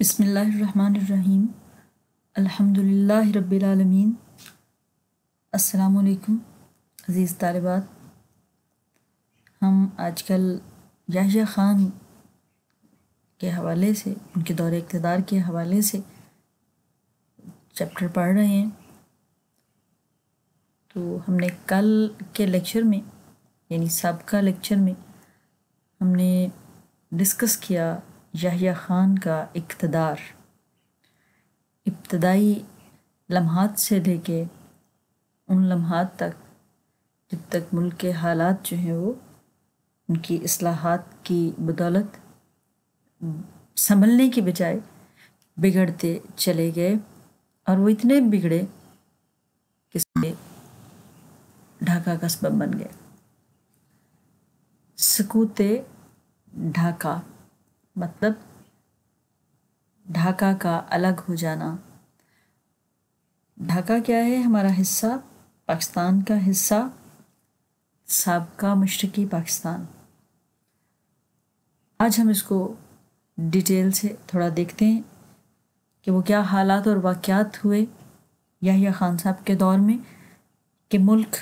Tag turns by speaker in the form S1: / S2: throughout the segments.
S1: बसमीम् अल्हम्दुलिल्लाह रब्बिल आलमीन अज़ीज़ तालिबात हम आज कल याहिया ख़ान के हवाले से उनके दौरे इकतदार के हवाले से चैप्टर पढ़ रहे हैं तो हमने कल के लेक्चर में यानी सबका लेक्चर में हमने डिस्कस किया यहिया ख़ान का इकतदार इब्तदाई लम्हात से लेके उन लम्हात तक जब तक मुल्क के हालात जो हैं वो उनकी असलाहत की बदौलत संभलने की बजाय बिगड़ते चले गए और वो इतने बिगड़े कि ढाका का सबब बन गए सकूते ढाका मतलब ढाका का अलग हो जाना ढाका क्या है हमारा हिस्सा पाकिस्तान का हिस्सा सबका मशरकी पाकिस्तान आज हम इसको डिटेल से थोड़ा देखते हैं कि वो क्या हालात और वाक़ात हुए याहिया ख़ान साहब के दौर में कि मुल्क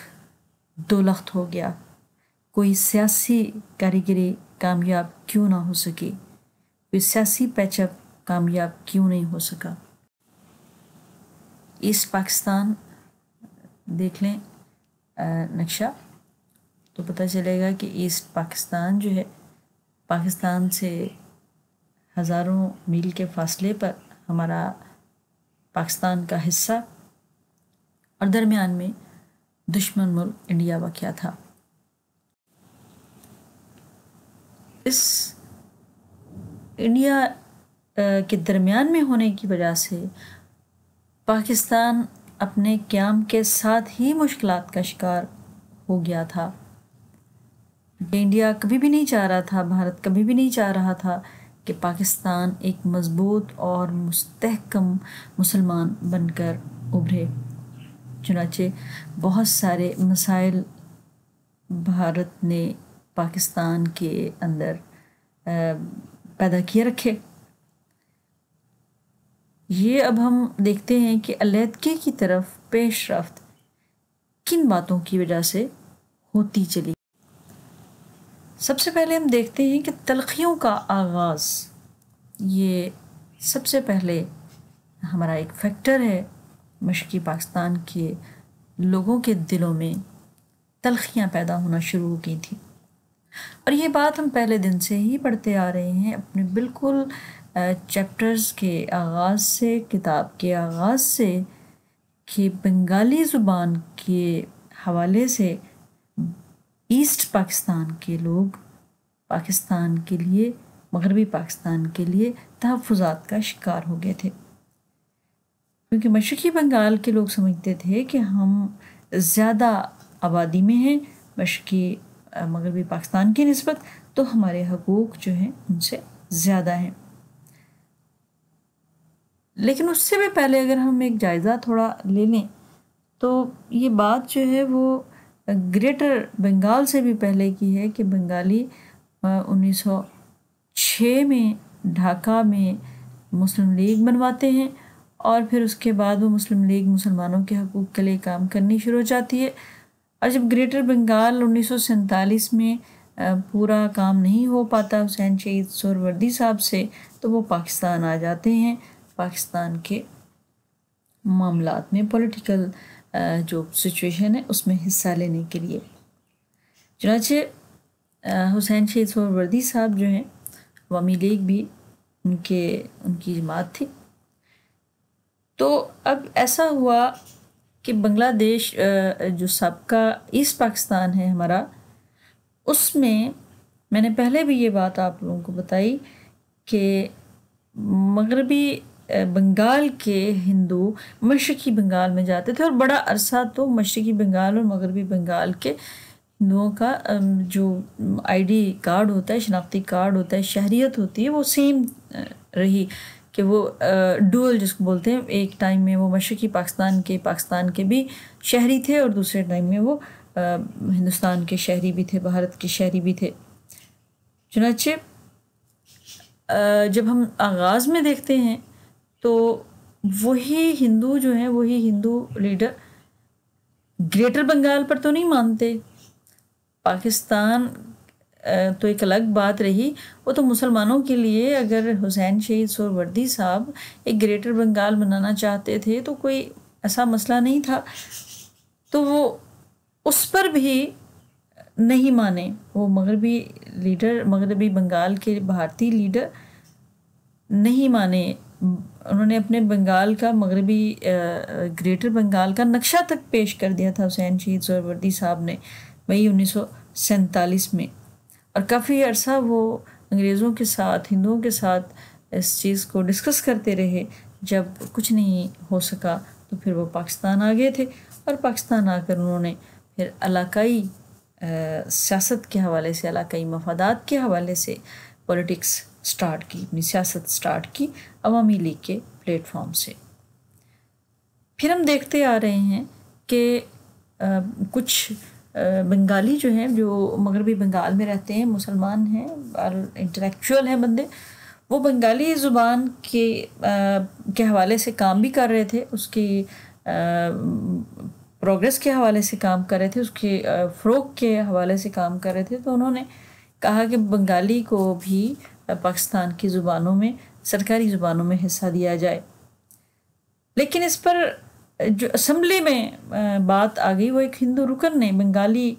S1: दो लख्त हो गया कोई सियासी कारीगरी कामयाब क्यों ना हो सकी वे सियासी पैचअप कामयाब क्यों नहीं हो सका ईस्ट पाकिस्तान देख लें नक्शा तो पता चलेगा कि ईस्ट पाकिस्तान जो है पाकिस्तान से हज़ारों मील के फासले पर हमारा पाकिस्तान का हिस्सा और दरमियान में दुश्मन मुल्क इंडिया वाक़ था इस इंडिया के दरमियान में होने की वजह से पाकिस्तान अपने क्याम के साथ ही मुश्किल का शिकार हो गया था इंडिया कभी भी नहीं चाह रहा था भारत कभी भी नहीं चाह रहा था कि पाकिस्तान एक मज़बूत और मुस्तकम मुसलमान बनकर उभरे चुनाचे बहुत सारे मसाइल भारत ने पाकिस्तान के अंदर पैदा किए रखे ये अब हम देखते हैं कि अलहदगी की तरफ पेश रफ्त किन बातों की वजह से होती चली सबसे पहले हम देखते हैं कि तलखियों का आगाज़ ये सबसे पहले हमारा एक फैक्टर है मशक़ी पाकिस्तान के लोगों के दिलों में तलखियाँ पैदा होना शुरू हो गई थी और ये बात हम पहले दिन से ही पढ़ते आ रहे हैं अपने बिल्कुल चैप्टर्स के आगाज़ से किताब के आगाज़ से कि बंगाली ज़ुबान के हवाले से ईस्ट पाकिस्तान के लोग पाकिस्तान के लिए मगरबी पाकिस्तान के लिए तहफ़ात का शिकार हो गए थे क्योंकि मशरक़ी बंगाल के लोग समझते थे कि हम ज़्यादा आबादी में हैं मशरक़ी मगरबी पाकिस्तान की नस्बत तो हमारे हकूक़ जो हैं उनसे ज़्यादा हैं लेकिन उससे भी पहले अगर हम एक जायज़ा थोड़ा ले लें तो ये बात जो है वो ग्रेटर बंगाल से भी पहले की है कि बंगाली उन्नीस सौ छः में ढाका में मुस्लिम लीग बनवाते हैं और फिर उसके बाद वो मुस्लिम लीग मुसलमानों के हकूक़ के लिए काम करनी शुरू हो जाती है और जब ग्रेटर बंगाल उन्नीस में पूरा काम नहीं हो पाता हुसैन शहीद सोरवर्दी साहब से तो वो पाकिस्तान आ जाते हैं पाकिस्तान के मामला में पॉलिटिकल जो सिचुएशन है उसमें हिस्सा लेने के लिए चनाचे हुसैन शहीद सोरवर्दी साहब जो हैं अवामी लीग भी उनके उनकी जमात थी तो अब ऐसा हुआ कि बांग्लादेश जो सबका ईस्ट पाकिस्तान है हमारा उसमें मैंने पहले भी ये बात आप लोगों को बताई कि मगरबी बंगाल के हिंदू मशरक़ी बंगाल में जाते थे और बड़ा अरसा तो मशरक़ी बंगाल और मगरबी बंगाल के हिंदुओं का जो आईडी कार्ड होता है शनाख्ती कार्ड होता है शहरीत होती है वो सेम रही कि वो डूल जिसको बोलते हैं एक टाइम में वो मशरक़ी पाकिस्तान के पाकिस्तान के भी शहरी थे और दूसरे टाइम में वो हिंदुस्तान के शहरी भी थे भारत के शहरी भी थे चुनाचे जब हम आगाज़ में देखते हैं तो वही हिंदू जो हैं वही हिंदू लीडर ग्रेटर बंगाल पर तो नहीं मानते पाकिस्तान तो एक अलग बात रही वो तो मुसलमानों के लिए अगर हुसैन शहीद सोरवर्दी साहब एक ग्रेटर बंगाल बनाना चाहते थे तो कोई ऐसा मसला नहीं था तो वो उस पर भी नहीं माने वो मगरबी लीडर मगरबी बंगाल के भारतीय लीडर नहीं माने उन्होंने अपने बंगाल का मगरबी ग्रेटर बंगाल का नक्शा तक पेश कर दिया था हुसैन शहीद सोरवर्दी साहब ने वही उन्नीस में और काफ़ी अरसा वो अंग्रेज़ों के साथ हिंदुओं के साथ इस चीज़ को डिस्कस करते रहे जब कुछ नहीं हो सका तो फिर वो पाकिस्तान आ गए थे और पाकिस्तान आकर उन्होंने फिर इलाकई सियासत के हवाले से इलाकई मफादात के हवाले से पॉलिटिक्स स्टार्ट की अपनी सियासत स्टार्ट की अवामी लीग के प्लेटफॉर्म से फिर हम देखते आ रहे हैं कि कुछ बंगाली जो हैं जो मगरबी बंगाल में रहते हैं मुसलमान हैं और इंटेलेक्चुअल हैं बंदे वो बंगाली ज़ुबान के आ, के हवाले से काम भी कर रहे थे उसकी प्रोग्रेस के हवाले से काम कर रहे थे उसके फ़्रोक के हवाले से काम कर रहे थे तो उन्होंने कहा कि बंगाली को भी पाकिस्तान की ज़ुबानों में सरकारी ज़ुबानों में हिस्सा दिया जाए लेकिन इस पर जो असम्बली में बात आ गई वो एक हिंदू रुकन ने बंगाली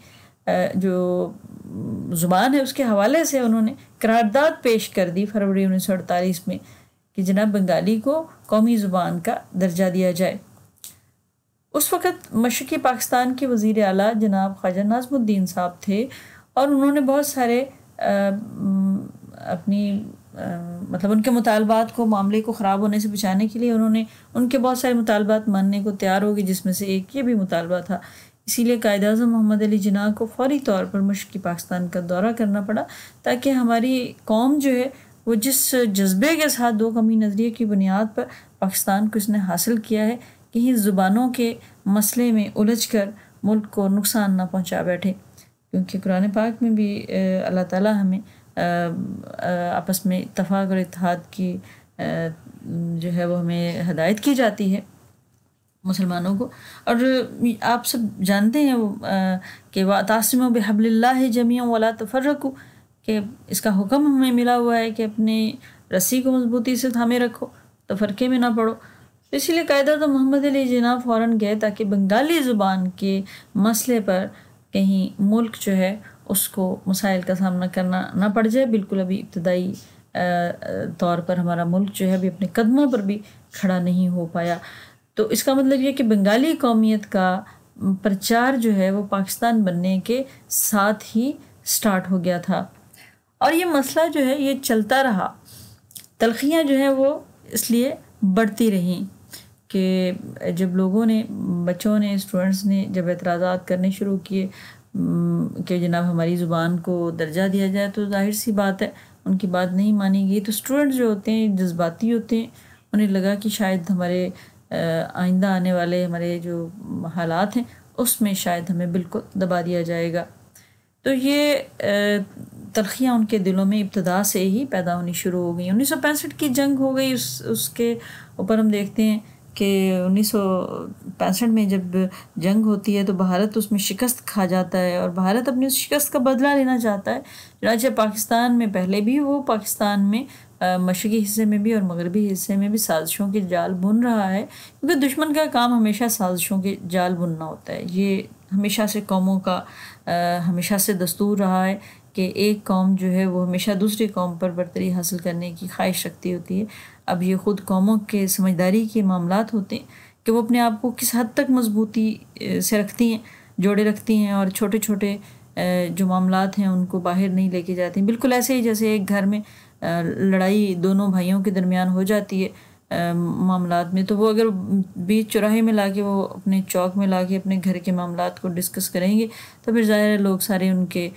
S1: जो ज़ुबान है उसके हवाले से उन्होंने करारदाद पेश कर दी फरवरी उन्नीस सौ अड़तालीस में कि जनाब बंगाली को कौमी ज़ुबान का दर्जा दिया जाए उस वक़्त मशरक़ी पाकिस्तान के वज़ी अला जनाब ख्वाजा नाजमुद्दीन साहब थे और उन्होंने बहुत सारे अपनी मतलब उनके मुतालबात को मामले को ख़राब होने से बचाने के लिए उन्होंने उनके बहुत सारे मुतालबात मानने को तैयार हो गए जिसमें से एक ये भी मुतालबा था इसीलिए कायद अजम मोहम्मद अली जिना को फौरी तौर पर मुश्किल पाकिस्तान का दौरा करना पड़ा ताकि हमारी कौम जो है वो जिस जज्बे के साथ दो कमी नज़रिए की बुनियाद पर पाकिस्तान को इसने हासिल किया है कहीं ज़ुबानों के मसले में उलझ कर मुल्क को नुकसान ना पहुँचा बैठे क्योंकि कुरान पाक में भी अल्लाह ताली हमें आपस में इतफ़ाक़ और इतिहाद की जो है वो हमें हदायत की जाती है मुसलमानों को और आप सब जानते हैं वो कि वातासम बहबल्ला जमिया वाला तफरक कि इसका हुक्म हमें मिला हुआ है कि अपनी रस्सी को मजबूती से थामे रखो तफरके तो में ना पड़ो इसीलिए कायदा तो मोहम्मद अली जना फ़ौर गए ताकि बंगाली ज़ुबान के मसले पर कहीं मुल्क जो है उसको मसाइल का सामना करना ना पड़ जाए बिल्कुल अभी इब्तदाई तौर पर हमारा मुल्क जो है अभी अपने कदमों पर भी खड़ा नहीं हो पाया तो इसका मतलब यह कि बंगाली कौमियत का प्रचार जो है वो पाकिस्तान बनने के साथ ही स्टार्ट हो गया था और ये मसला जो है ये चलता रहा तलखियाँ जो हैं वो इसलिए बढ़ती रहीं कि जब लोगों ने बच्चों ने स्टूडेंट्स ने जब एतराज़ करने शुरू किए हम्म, कि जनाब हमारी ज़ुबान को दर्जा दिया जाए तो जाहिर सी बात है उनकी बात नहीं मानी गई तो स्टूडेंट्स जो होते हैं जज्बाती होते हैं उन्हें लगा कि शायद हमारे आइंदा आने वाले हमारे जो हालात हैं उसमें शायद हमें बिल्कुल दबा दिया जाएगा तो ये तलखियाँ उनके दिलों में इब्तदा से ही पैदा होनी शुरू हो गई उन्नीस सौ पैंसठ की जंग हो गई उस उसके ऊपर हम देखते हैं कि उन्नीस में जब जंग होती है तो भारत उसमें शिकस्त खा जाता है और भारत अपनी उस शिकस्त का बदला लेना चाहता है चनाचे पाकिस्तान में पहले भी वो पाकिस्तान में मशरक़ी हिस्से में भी और मगरबी हिस्से में भी साजिशों के जाल बुन रहा है क्योंकि दुश्मन का काम हमेशा साजिशों के जाल बुनना होता है ये हमेशा से कौमों का आ, हमेशा से दस्तूर रहा है कि एक कौम जो है वो हमेशा दूसरी कौम पर बरतरी हासिल करने की ख्वाहिश रखती होती है अब ये ख़ुद कौमों के समझदारी के मामला होते हैं कि वो अपने आप को किस हद तक मजबूती से रखती हैं जोड़े रखती हैं और छोटे छोटे जो मामला हैं उनको बाहर नहीं लेके जाती बिल्कुल ऐसे ही जैसे एक घर में लड़ाई दोनों भाइयों के दरमियान हो जाती है मामला में तो वो अगर बीच चौराहे में ला के वो अपने चौक में ला के अपने घर के मामला को डिस्कस करेंगे तो फिर ज़ाहिर लोग सारे उनके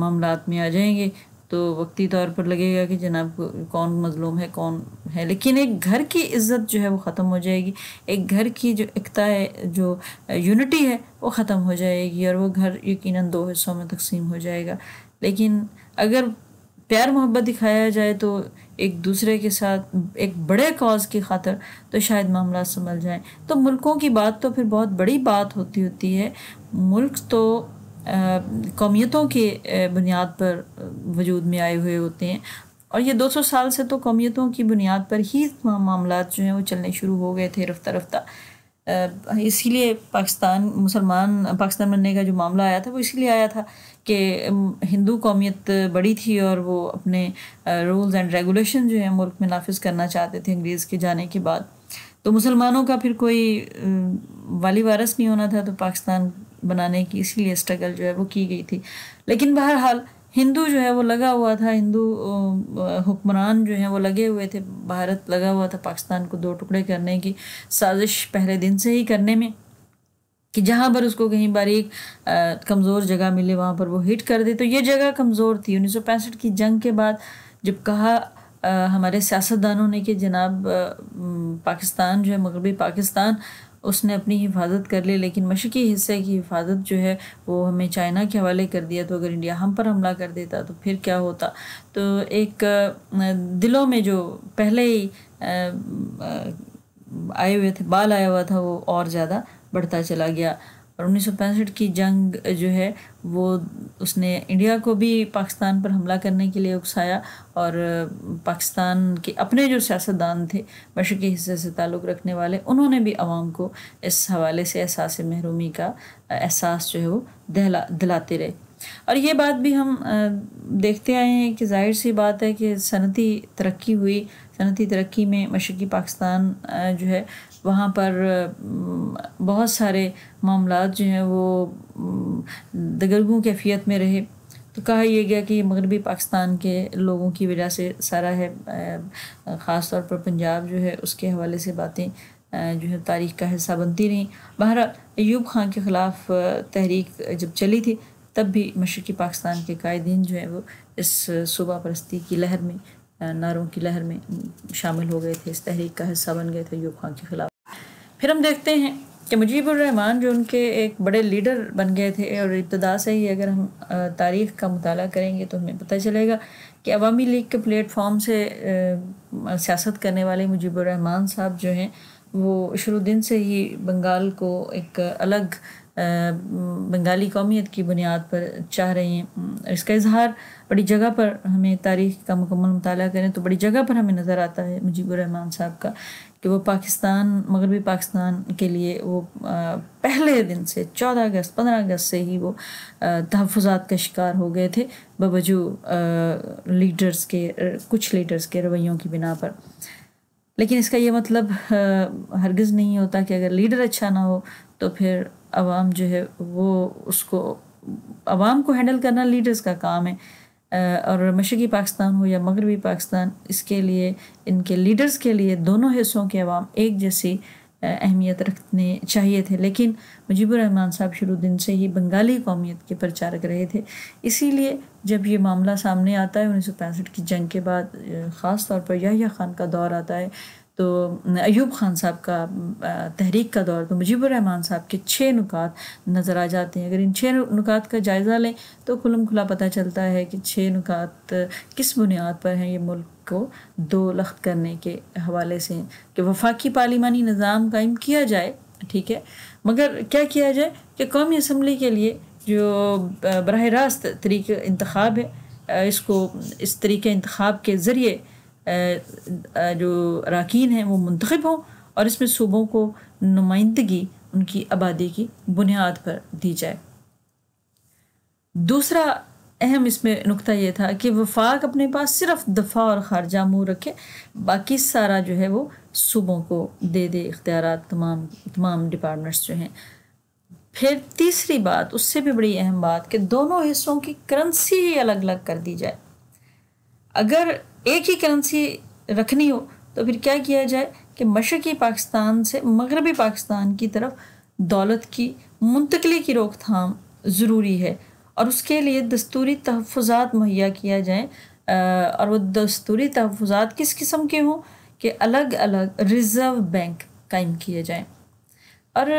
S1: मामला में आ जाएंगे तो वक्ती तौर पर लगेगा कि जनाब कौन मजलूम है कौन है लेकिन एक घर की इज्जत जो है वो ख़त्म हो जाएगी एक घर की जो एकता है जो यूनिटी है वो ख़त्म हो जाएगी और वो घर यकीन दो हिस्सों में तकसीम हो जाएगा लेकिन अगर प्यार मोहब्बत दिखाया जाए तो एक दूसरे के साथ एक बड़े कॉज की खातर तो शायद मामला संभल जाए तो मुल्कों की बात तो फिर बहुत बड़ी बात होती होती है मुल्क तो कौमियतों के बुनियाद पर वजूद में आए हुए होते हैं और ये 200 साल से तो कौमियतों की बुनियाद पर ही मामला जो हैं वो चलने शुरू हो गए थे रफ्ता रफ्ता इसीलिए पाकिस्तान मुसलमान पाकिस्तान बनने का जो मामला आया था वो इसीलिए आया था कि हिंदू कौमियत बड़ी थी और वो अपने रूल्स एंड रेगुलेशन जो है मुल्क में नाफिज करना चाहते थे अंग्रेज़ के जाने के बाद तो मुसलमानों का फिर कोई वाली वारस नहीं होना था तो पाकिस्तान बनाने की इसीलिए स्ट्रगल जो है वो की गई थी लेकिन बहरहाल हिंदू जो है वो लगा हुआ था हिंदू हुक्मरान जो है वो लगे हुए थे भारत लगा हुआ था पाकिस्तान को दो टुकड़े करने की साजिश पहले दिन से ही करने में कि जहाँ पर उसको कहीं बारीक कमज़ोर जगह मिले वहाँ पर वो हिट कर दे तो ये जगह कमज़ोर थी उन्नीस की जंग के बाद जब कहा आ, हमारे सियासतदानों ने कि जनाब आ, पाकिस्तान जो है मगरबी पाकिस्तान उसने अपनी हिफाजत कर ली लेकिन मशक़ी हिस्से की हिफाजत जो है वो हमें चाइना के हवाले कर दिया तो अगर इंडिया हम पर हमला कर देता तो फिर क्या होता तो एक दिलों में जो पहले ही आए हुए थे बाल आया हुआ था वो और ज़्यादा बढ़ता चला गया और उन्नीस की जंग जो है वो उसने इंडिया को भी पाकिस्तान पर हमला करने के लिए उकसाया और पाकिस्तान के अपने जो सियासतदान थे मशरक़ी हिस्से से ताल्लुक़ रखने वाले उन्होंने भी आवाम को इस हवाले से एहसास महरूमी का एहसास जो है वो दहला दिलाते रहे और ये बात भी हम देखते आए हैं कि जाहिर सी बात है कि सनती तरक्की हुई सनती तरक्की में मशरक़ी पाकिस्तान जो है वहाँ पर बहुत सारे मामला जो हैं वो दगरगों कैफियत में रहे तो कहा यह गया कि मगरबी पाकिस्तान के लोगों की वजह से सारा है ख़ास तौर पर पंजाब जो है उसके हवाले से बातें जो है तारीख का हिस्सा बनती रहीं बहरहाल यूब खान के ख़िलाफ़ तहरीक जब चली थी तब भी मशरक़ी पाकिस्तान के कायदीन जो है वो इस सूबा परस्ती की लहर में नारों की लहर में शामिल हो गए थे इस तहरीक का हिस्सा बन गए थे यूब खान के ख़िलाफ़ फिर हम देखते हैं कि मुजीबरहमान जो उनके एक बड़े लीडर बन गए थे और इब्तदा से ही अगर हम तारीख़ का मताल करेंगे तो हमें पता चलेगा कि अवामी लीग के प्लेटफॉर्म से सियासत करने वाले मुजीबरहमान साहब जो हैं वो दिन से ही बंगाल को एक अलग बंगाली कौमियत की बुनियाद पर चाह रहे हैं इसका इजहार बड़ी जगह पर हमें तारीख का मुकम्मल मताल करें तो बड़ी जगह पर हमें नज़र आता है मुजीबरहमान साहब का कि वो पाकिस्तान मगरबी पाकिस्तान के लिए वो पहले दिन से चौदह अगस्त पंद्रह अगस्त से ही वो तहफात का शिकार हो गए थे बवजू लीडर्स के कुछ लीडर्स के रवैयों की बिना पर लेकिन इसका ये मतलब हरगज़ नहीं होता कि अगर लीडर अच्छा ना हो तो फिर आवाम जो है वो उसको आवाम को हैंडल करना लीडर्स का काम है और मशरक़ी पाकिस्तान हो या मगरबी पाकिस्तान इसके लिए इनके लीडर्स के लिए दोनों हिस्सों के अवाम एक जैसी अहमियत रखने चाहिए थे लेकिन मुजीबरहमान साहब शुरू दिन से ही बंगाली कौमियत के प्रचारक रहे थे इसीलिए जब ये मामला सामने आता है उन्नीस की जंग के बाद ख़ास तौर पर याहिया ख़ान का दौर आता है तो अयूब खान साहब का तहरीक का दौर तो रहमान साहब के छः नुकात नज़र आ जाते हैं अगर इन छः नुकात का जायज़ा लें तो खुलम खुला पता चलता है कि छः नुकात किस बुनियाद पर हैं ये मुल्क को दो लख्त करने के हवाले से कि वफाकी पार्लिमानी निज़ाम कायम किया जाए ठीक है मगर क्या किया जाए कि कौमी असम्बली के लिए जो बरह रास्त तरीक़ इंतखब है इसको इस तरीके इंतखब के ज़रिए जो अरकान हैं वो मंतखब हों और इसमें सूबों को नुमाइंदगी उनकी आबादी की बुनियाद पर दी जाए दूसरा अहम इसमें नुकता यह था कि वफाक अपने पास सिर्फ दफ़ा और खारजा मुँह रखे बाकी सारा जो है वो सूबों को दे दे इख्तियार तमाम तमाम डिपार्टमेंट्स जो हैं फिर तीसरी बात उससे भी बड़ी अहम बात कि दोनों हिस्सों की करंसी ही अलग अलग कर दी जाए अगर एक ही करेंसी रखनी हो तो फिर क्या किया जाए कि मशरक़ी पाकिस्तान से मगरबी पाकिस्तान की तरफ दौलत की मुंतकली की रोकथाम ज़रूरी है और उसके लिए दस्तूरी तहफ़ात मुहैया किया जाए और वह दस्तूरी तहफ़ात किस किस्म के हों कि अलग अलग रिज़र्व बैंक कायम किए जाएँ और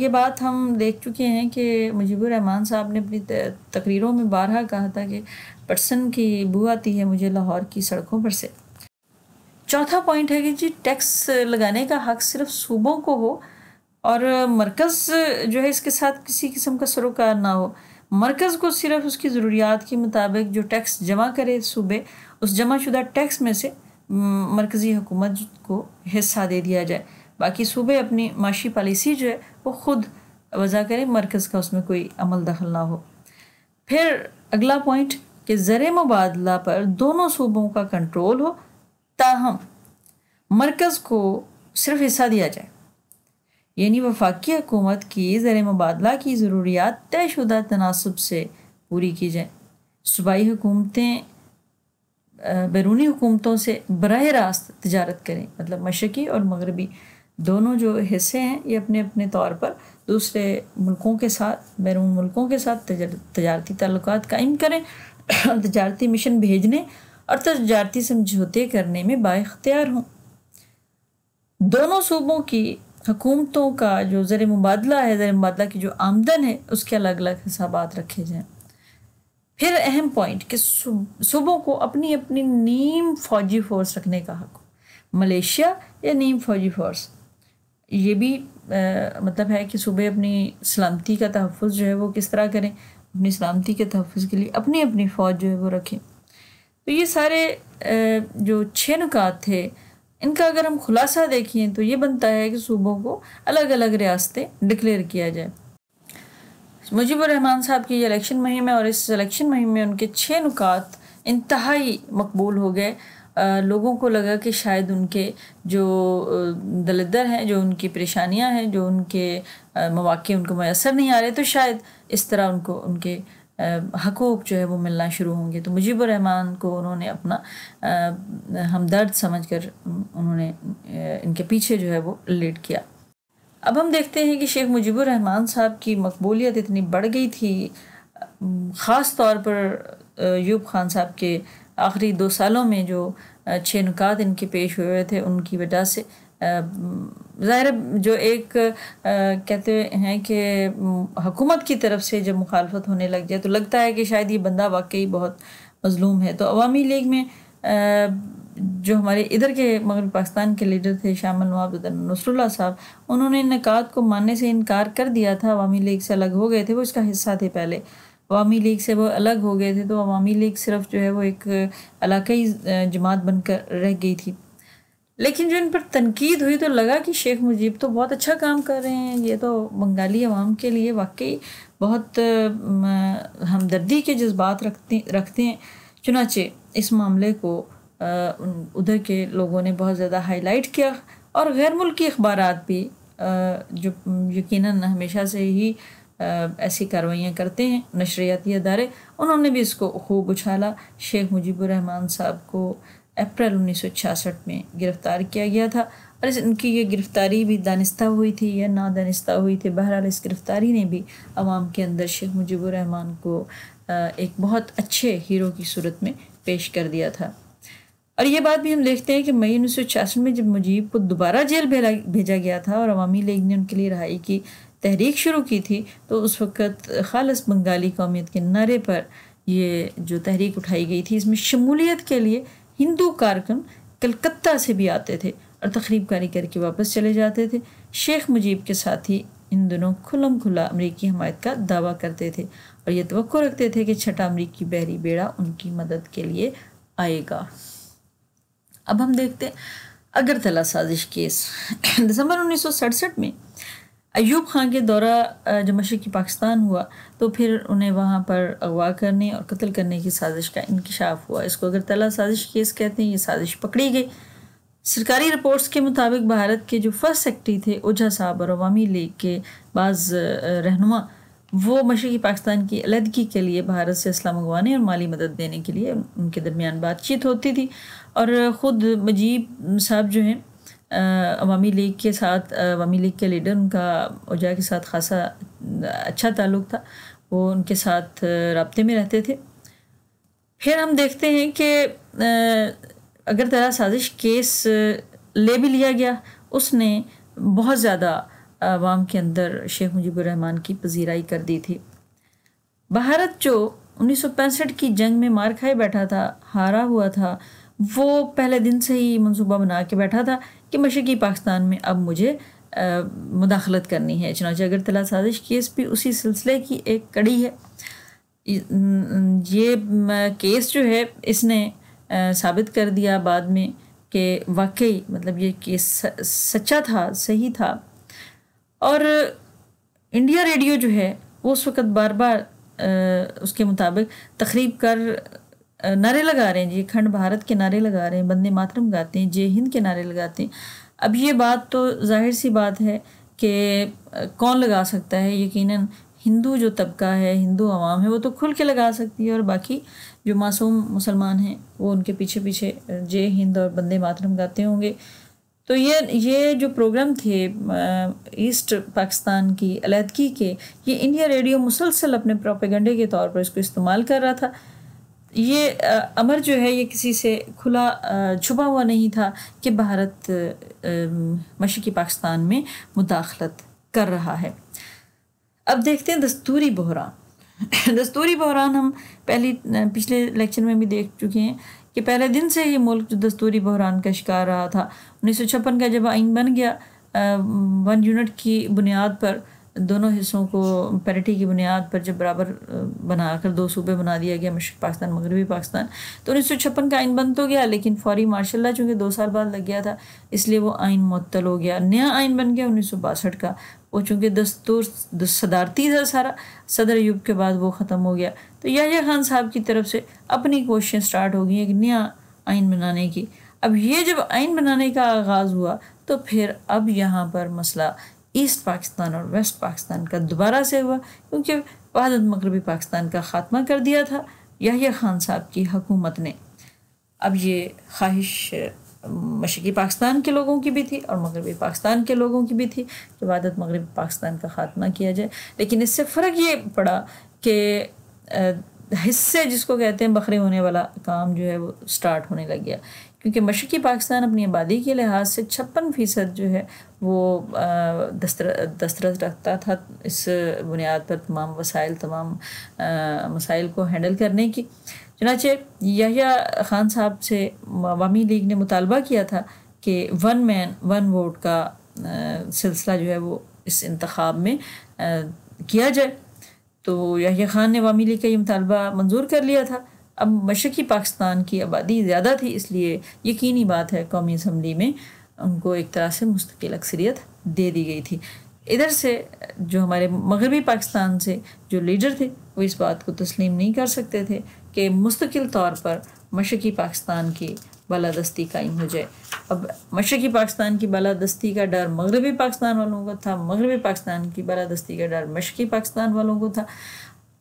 S1: ये बात हम देख चुके हैं कि मुजीबुर रहमान साहब ने अपनी तकरीरों में बारहा कहा था कि पटसन की बू आती है मुझे लाहौर की सड़कों पर से चौथा पॉइंट है कि जी टैक्स लगाने का हक सिर्फ सूबों को हो और मरकज़ जो है इसके साथ किसी किस्म का सरोकार ना हो मरकज़ को सिर्फ उसकी ज़रूरियात के मुताबिक जो टैक्स जमा करे सूबे उस जमा शुदा टैक्स में से मरकज़ी हुकूमत को हिस्सा दे दिया जाए बाकी सूबे अपनी माशी पॉलिसी जो है वो ख़ुद वज़ा करें मरकज़ का उसमें कोई अमल दखल ना हो फिर अगला पॉइंट कि ज़र मुबादला पर दोनों सूबों का कंट्रोल हो ताहम मरकज़ को सिर्फ हिस्सा दिया जाए यानी वफाकी हकूमत की ज़र मुबादला की ज़रूरियात तयशुदा तनासब से पूरी की जाए सूबाई हुकूमतें बैरूनी हुकूमतों से बरह रास्त तजारत करें मतलब मशक़ी और मगरबी दोनों जो हिस्से हैं ये अपने अपने तौर पर दूसरे मुल्कों के साथ बैरून मुल्कों के साथ तजारती ताल्लुक कायम करें तजारती मिशन भेजने और तजारती समझौते करने में बाख्तियार हों दोनों सूबों की हुकूमतों का जो ज़र मुबादला है ज़र मुबादला की जो आमदन है उसके अलग अलग हिसाब रखे जाएँ फिर अहम पॉइंट कि सूबों को अपनी अपनी नीम फौजी फोर्स रखने का हक मलेशिया या नीम फौजी फोर्स ये भी आ, मतलब है कि सुबह अपनी सलामती का तहफ़ जो है वो किस तरह करें अपनी सलामती के तहफ़ के लिए अपनी अपनी फ़ौज जो है वो रखें तो ये सारे आ, जो छः नुकात थे इनका अगर हम खुलासा देखें तो ये बनता है कि सूबों को अलग अलग रियासतें डिक्लेयर किया जाए मुजीबरहमान साहब की इलेक्शन मुहिम है और इस इलेक्शन मुहिम में उनके छः नुकात इंतहाई मकबूल हो गए लोगों को लगा कि शायद उनके जो दलदर हैं जो उनकी परेशानियां हैं जो उनके मौाक़े उनको मैसर नहीं आ रहे तो शायद इस तरह उनको उनके हकूक़ जो है वो मिलना शुरू होंगे तो मुजीबरहमान को उन्होंने अपना हमदर्द समझ कर उन्होंने इनके पीछे जो है वो लेट किया अब हम देखते हैं कि शेख मुजीबरहमान साहब की मकबूलियत इतनी बढ़ गई थी ख़ास तौर पर यूब खान साहब के आखिरी दो सालों में जो छः नुकात इनके पेश हुए थे उनकी वजह से ज़ाहिर जो एक आ, कहते हैं कि हुकूमत की तरफ से जब मुखालफत होने लग जाए तो लगता है कि शायद ये बंदा वाकई बहुत मजलूम है तो अवामी लीग में आ, जो हमारे इधर के मगर पाकिस्तान के लीडर थे शामिल नवाब नसरुल्ला साहब उन्होंने इन नकात को मानने से इनकार कर दिया था अवामी लीग से अलग हो गए थे वो इसका हिस्सा थे पहले अवामी लीग से वो अलग हो गए थे तो अवामी लीग सिर्फ जो है वो एक इलाकई जमात बनकर रह गई थी लेकिन जो इन पर तनकीद हुई तो लगा कि शेख मुजीब तो बहुत अच्छा काम कर रहे हैं ये तो बंगाली आवाम के लिए वाकई बहुत हमदर्दी के जज्बात रखते रखते हैं चुनाचे इस मामले को उधर के लोगों ने बहुत ज़्यादा हाईलाइट किया और गैर मुल्की अखबार भी जो यकीन हमेशा से ही ऐसी कार्रवाइयाँ करते हैं नशरियाती अदारे उन्होंने भी इसको खूब उछाला शेख मुजीबरहमान साहब को अप्रैल उन्नीस सौ छियासठ में गिरफ़्तार किया गया था और इस इनकी ये गिरफ़्तारी भी दानिस्ता हुई थी या ना दानिस्ता हुई थी बहरहाल इस गिरफ़्तारी ने भी आवाम के अंदर शेख मुजीबरहमान को एक बहुत अच्छे हीरो की सूरत में पेश कर दिया था और ये बात भी हम देखते हैं कि मई उन्नीस सौ छियासठ में जब मुजीब को दोबारा जेल भेजा गया था और अवामी लीग ने उनके लिए रहाई की तहरीक शुरू की थी तो उस वक़्त खालस बंगाली कौमियत के नारे पर ये जो तहरीक उठाई गई थी इसमें शमूलियत के लिए हिंदू कारकुन कलकत्ता से भी आते थे और तकरीब कारी करके वापस चले जाते थे शेख मुजीब के साथ ही इन दोनों खुलम खुला अमरीकी हमायत का दावा करते थे और ये तो रखते थे कि छठा अमरीकी बहरी बेड़ा उनकी मदद के लिए आएगा अब हम देखते हैं अगरतला साजिश केस दिसंबर उन्नीस में अयूब खान के दौरा जब मशरक़ी पाकिस्तान हुआ तो फिर उन्हें वहाँ पर अगवा करने और कत्ल करने की साजिश का इंकशाफ हुआ इसको अगर तला साजिश केस कहते हैं ये साजिश पकड़ी गई सरकारी रिपोर्ट्स के मुताबिक भारत के जो फर्स्ट सेक्रेटरी थे ओझा साहब और अवामी लीग के बाज़ रहनुमा वो मशरक़ी पाकिस्तान की अलहदगी के लिए भारत से असला मंगवाने और माली मदद देने के लिए उनके दरमियान बातचीत होती थी और ख़ुद मजीब साहब जो हैं अवामी लीग के साथ अवामी लीग के लीडर उनका ओजा के साथ खासा अच्छा ताल्लुक था वो उनके साथ रबते में रहते थे फिर हम देखते हैं कि अगर तरह साजिश केस ले भी लिया गया उसने बहुत ज़्यादा आवाम के अंदर शेख मुजीबरहमान की पजीराई कर दी थी भारत जो उन्नीस की जंग में मार खाए बैठा था हारा हुआ था वो पहले दिन से ही मंसूबा बना के बैठा था कि मशरक़ी पाकिस्तान में अब मुझे मुदाखलत करनी है चुनाच अगर तला साजिश केस भी उसी सिलसिले की एक कड़ी है ये केस जो है इसने साबित कर दिया बाद में कि वाकई मतलब ये केस सच्चा था सही था और इंडिया रेडियो जो है उस वक़्त बार बार उसके मुताबिक तकरीब कर नारे लगा रहे हैं जी खंड भारत के नारे लगा रहे हैं बंदे मातरम गाते हैं जय हिंद के नारे लगाते हैं अब ये बात तो जाहिर सी बात है कि कौन लगा सकता है यकीनन हिंदू जो तबका है हिंदू आवाम है वो तो खुल के लगा सकती है और बाकी जो मासूम मुसलमान हैं वो उनके पीछे पीछे जय हिंद और बंदे मातरम गाते होंगे तो ये ये जो प्रोग्राम थे ईस्ट पाकिस्तान की अलहदगी के ये इंडिया रेडियो मुसलसल अपने प्रोपेगंडे के तौर पर इसको इस्तेमाल कर रहा था ये अमर जो है ये किसी से खुला छुपा हुआ नहीं था कि भारत मशीकी पाकिस्तान में मुदाखलत कर रहा है अब देखते हैं दस्तूरी बहरान दस्तूरी बहरान हम पहली पिछले लेक्चर में भी देख चुके हैं कि पहले दिन से ही मुल्क जो दस्तूरी बहरान का शिकार रहा था उन्नीस सौ छप्पन का जब आइन बन गया वन यूनिट की बुनियाद पर दोनों हिस्सों को पैरिटी की बुनियाद पर जब बराबर बनाकर दो सूबे बना दिया गया मशरक पाकिस्तान मगरबी पाकिस्तान तो उन्नीस सौ छप्पन का आइन बंद तो गया लेकिन फौरी मार्शल चूँकि दो साल बाद लग गया था इसलिए वो आइन मअतल हो गया नया आइन बन गया उन्नीस सौ बासठ का वो चूँकि दस्तूर सदारती था सारा सदर युग के बाद वो ख़त्म हो गया तो याहिया खान साहब की तरफ से अपनी कोशिशें स्टार्ट हो गई एक नया आइन बनाने की अब ये जब आइन बनाने का आगाज़ हुआ तो फिर अब यहाँ पर मसला ईस्ट पाकिस्तान और वेस्ट पाकिस्तान का दोबारा से हुआ क्योंकि वहादत मगरबी पाकिस्तान का ख़ात्मा कर दिया था याहिया ख़ान साहब की हकूमत ने अब ये ख्वाहिश मशरक़ी पाकिस्तान के लोगों की भी थी और मगरबी पाकिस्तान के लोगों की भी थी कि वादत मगरबी पाकिस्तान का ख़ात्मा किया जाए लेकिन इससे फ़र्क ये पड़ा कि हिस्से जिसको कहते हैं बकरे होने वाला काम जो है वो स्टार्ट होने लग गया क्योंकि मशरक़ी पाकिस्तान अपनी आबादी के लिहाज से छप्पन फ़ीसद जो है वो दस्तरस रखता था इस बुनियाद पर तमाम वसाइल तमाम मसाइल को हैंडल करने की चनाचे यहिया ख़ान साहब से अवामी लीग ने मुतालबा किया था कि वन मैन वन वोट का सिलसिला जो है वो इस इंतखब में किया जाए तो यहिया ख़ान ने अवामी लीग का ये मुतालबा मंजूर कर लिया था अब मशरक़ी पाकिस्तान की आबादी ज़्यादा थी इसलिए यकीनी बात है कौमी असम्बली में उनको एक तरह से मुस्तकिल अक्सरियत दे दी गई थी इधर से जो हमारे मगरबी पाकिस्तान से जो लीडर थे वो इस बात को तस्लीम नहीं कर सकते थे कि मुस्तकिल तौर पर मशरक़ी पाकिस्तान की बालादस्ती कायम हो जाए अब मशरक़ी पाकिस्तान की बालादस्ती का डर मगरबी पाकिस्तान वालों को था मगरबी पाकिस्तान की बालादस्ती का डर मशरक़ी पाकिस्तान वालों को था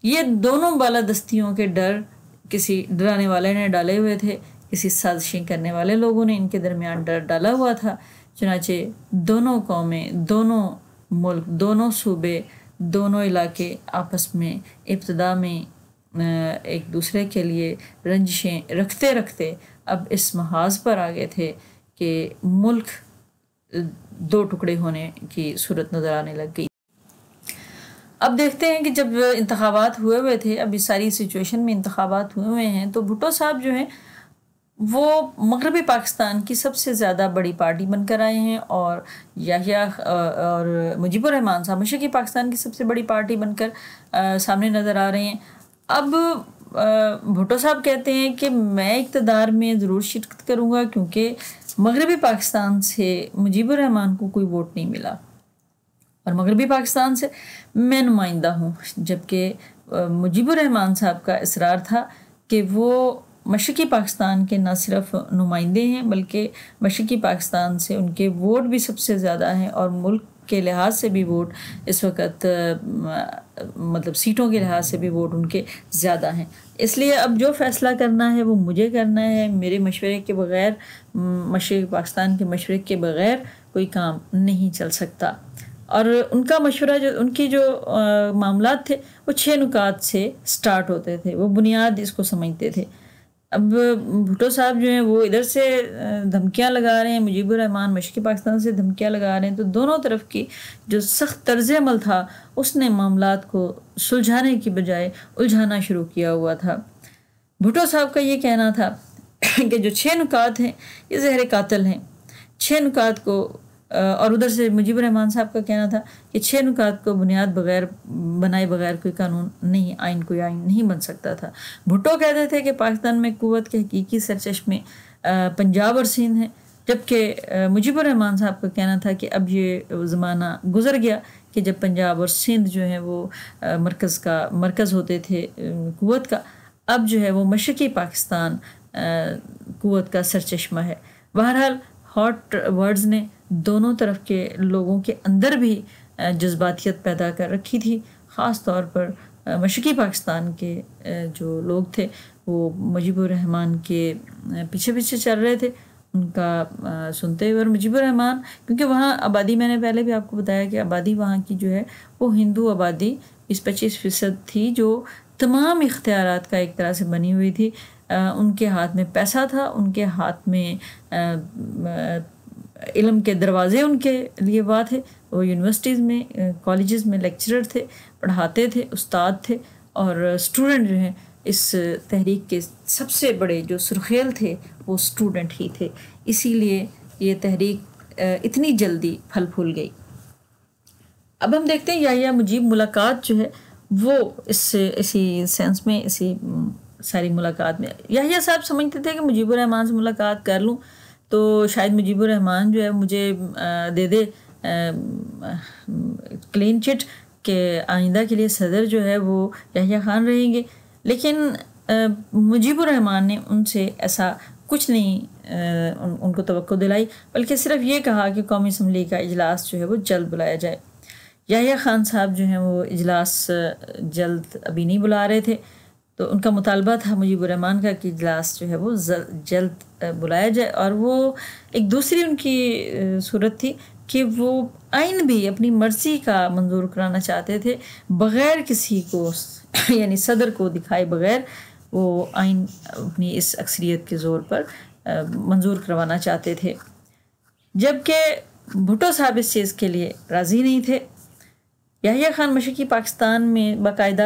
S1: ये दोनों बालादस्तियों के डर किसी डराने वाले ने डाले हुए थे किसी साजिशें करने वाले लोगों ने इनके दरमियान डर डाला हुआ था चुनाचे दोनों कौमें दोनों मुल्क दोनों सूबे दोनों इलाके आपस में इब्तदा में एक दूसरे के लिए रंजिशें रखते रखते अब इस महाज पर आ गए थे कि मुल्क दो टुकड़े होने की सूरत नज़र आने लग गई अब देखते हैं कि जब इंतबात हुए हुए थे अब इस सारी सिचुएशन में इंतबात हुए हुए हैं तो भुटो साहब जो हैं वो मगरबी पाकिस्तान की सबसे ज़्यादा बड़ी पार्टी बनकर आए हैं और याहिया और मुजीबर रहमान साहब मशी पाकिस्तान की सबसे बड़ी पार्टी बनकर सामने नज़र आ रहे हैं अब भुटो साहब कहते हैं कि मैं इकतदार में ज़रूर शिरकत करूँगा क्योंकि मगरबी पाकिस्तान से मुजीबर रहमान को कोई वोट नहीं मिला और मगरबी पाकिस्तान से मैं नुमाइंदा हूँ जबकि मुजीबरहमान साहब का इसरार था कि वो मशरकी पाकिस्तान के ना सिर्फ नुमाइंदे हैं बल्कि मशरकी पाकिस्तान से उनके वोट भी सबसे ज़्यादा हैं और मुल्क के लिहाज से भी वोट इस वक्त मतलब सीटों के लिहाज से भी वोट उनके ज़्यादा हैं इसलिए अब जो फ़ैसला करना है वो मुझे करना है मेरे मशवरे के बग़ैर मशरक़ पाकिस्तान के मशवरे के बग़ैर कोई काम नहीं चल सकता और उनका मशवरा जो उनकी जो मामला थे वो छः नुकात से स्टार्ट होते थे वो बुनियाद इसको समझते थे अब भुटो साहब जो हैं वो इधर से धमकियां लगा रहे हैं मुजीबरहमान रहमान मशक़ी पाकिस्तान से धमकियां लगा रहे हैं तो दोनों तरफ की जो सख्त तर्ज अमल था उसने मामला को सुलझाने की बजाय उलझाना शुरू किया हुआ था भुटो साहब का ये कहना था कि जो छः नुकात हैं ये जहर कातल हैं छः नुकात को और उधर से मुजीब रहमान साहब का कहना था कि छः नुकात को बुनियाद बगैर बनाए बगैर कोई कानून नहीं आइन कोई आइन नहीं बन सकता था भुट्टो कहते थे कि पाकिस्तान में कुत के हकीकी सरचश्मे पंजाब और सिंध हैं जबकि मुजीब रहमान साहब का कहना था कि अब ये ज़माना गुजर गया कि जब पंजाब और सिंध जो है वो मरकज़ का मरकज़ होते थे कुत का अब जो है वो मशरक़ी पाकिस्तान कुत का सरचश्मा है बहरहाल हॉट वर्ड्स ने दोनों तरफ के लोगों के अंदर भी जज्बातियत पैदा कर रखी थी ख़ास तौर पर मशरक़ी पाकिस्तान के जो लोग थे वो रहमान के पीछे पीछे चल रहे थे उनका सुनते हुए और रहमान क्योंकि वहाँ आबादी मैंने पहले भी आपको बताया कि आबादी वहाँ की जो है वो हिंदू आबादी इस पच्चीस फ़ीसद थी जो तमाम इख्तियार का एक तरह से बनी हुई थी उनके हाथ में पैसा था उनके हाथ में इलम के दरवाज़े उनके लिए वाह थे वो यूनिवर्सिटीज़ में कॉलेज़ में लेक्चरर थे पढ़ाते थे उस्ताद थे और स्टूडेंट जो हैं इस तहरीक के सबसे बड़े जो सुरखेल थे वो स्टूडेंट ही थे इसीलिए ये तहरीक इतनी जल्दी फल फूल गई अब हम देखते हैं या, या मुजीब मुलाकात जो है वो इससे इसी सेंस में इसी सारी मुलाकात में यह साहब समझते थे कि मुजीबरहमान से मुलाकात कर लूँ तो शायद मुजीबरहमान जो है मुझे दे दे क्लीन चिट के आइंदा के लिए सदर जो है वो यहिया खान रहेंगे लेकिन मुजीबरहमान ने उनसे ऐसा कुछ नहीं आ, उन, उनको तो दिलाई बल्कि सिर्फ ये कहा कि कौमी इसम्बली का इजलास जो है वो जल्द बुलाया जाए याहिया ख़ान साहब जो हैं वो इजलास जल्द अभी नहीं बुला रहे थे तो उनका मुतालबा था मुजीबरहमान का कि इजलास जो है वो जल्द बुलाया जाए और वो एक दूसरी उनकी सूरत थी कि वो आइन भी अपनी मर्ज़ी का मंजूर कराना चाहते थे बग़ैर किसी को यानी सदर को दिखाए बग़ैर वो आइन अपनी इस अक्सरियत के ज़ोर पर मंजूर करवाना चाहते थे जबकि भुटो साहब इस चीज़ के लिए राज़ी नहीं थे याहिया ख़ान मशीकी पाकिस्तान में बाकायदा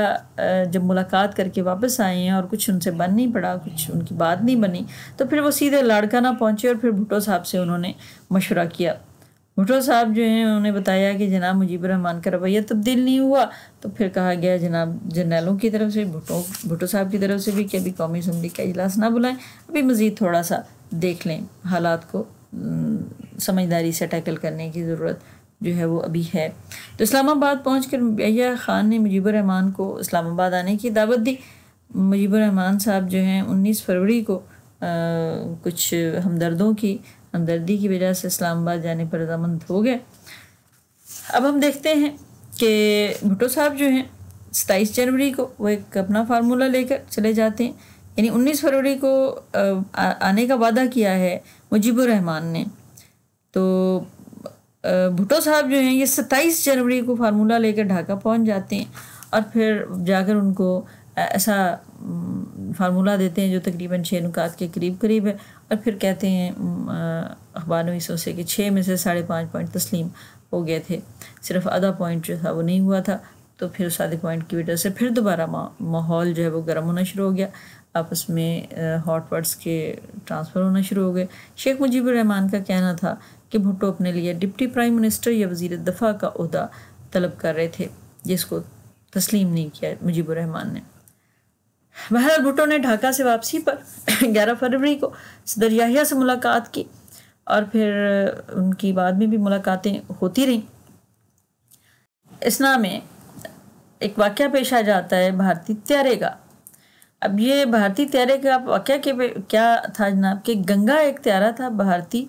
S1: जब मुलाकात करके वापस आए हैं और कुछ उनसे बन नहीं पड़ा कुछ उनकी बात नहीं बनी तो फिर वो सीधे लाड़का ना पहुँचे और फिर भुटो साहब से उन्होंने मशवरा किया भुटो साहब जो हैं उन्होंने बताया कि जनाब मुजीब रहमान का रवैया तब्दील नहीं हुआ तो फिर कहा गया जनाब जनरलों की तरफ से भुटो भुटो साहब की तरफ से भी कि अभी कौमी असम्बली का इजलास ना बुलाएं अभी मज़ीद थोड़ा सा देख लें हालात को समझदारी से टैकल करने की ज़रूरत जो है वो अभी है तो इस्लामाबाद पहुँच कर अहिया ख़ान ने रहमान को इस्लामाबाद आने की दावत दी रहमान साहब जो हैं उन्नीस फरवरी को आ, कुछ हमदर्दों की हमदर्दी की वजह से इस्लामाबाद जाने पर रजामंद हो गए अब हम देखते हैं कि भुटो साहब जो हैं सताईस जनवरी को वो एक अपना फार्मूला लेकर चले जाते हैं यानी उन्नीस फरवरी को आने का वादा किया है मुजीबर रहमान ने तो भुटो साहब जो हैं ये सत्ताईस जनवरी को फार्मूला लेकर ढाका पहुंच जाते हैं और फिर जाकर उनको ऐसा फार्मूला देते हैं जो तकरीबन छः नुकात के करीब करीब है और फिर कहते हैं अखबार नवीसों से कि छः में से साढ़े पाँच पॉइंट तस्लीम हो गए थे सिर्फ आधा पॉइंट जो था वो नहीं हुआ था तो फिर उस आधे पॉइंट की वजह से फिर दोबारा माहौल जो है वो गर्म होना शुरू हो गया आपस में हॉट वर्ड्स के ट्रांसफ़र होना शुरू हो गए शेख मुजीबुर रहमान का कहना था कि भुट्टो अपने लिए डिप्टी प्राइम मिनिस्टर या वजीर दफ़ा का अहदा तलब कर रहे थे जिसको तस्लीम नहीं किया मुजीबरहमान ने बहर भुट्टो ने ढाका से वापसी पर 11 फरवरी को सदर याहिया से मुलाकात की और फिर उनकी बाद में भी मुलाकातें होती रहीं इसना में एक वाक्य पेश आ जाता है भारतीय त्यारे का अब ये भारतीय त्यारे का वाक्य के क्या था जनाब कि गंगा एक त्यारा था भारतीय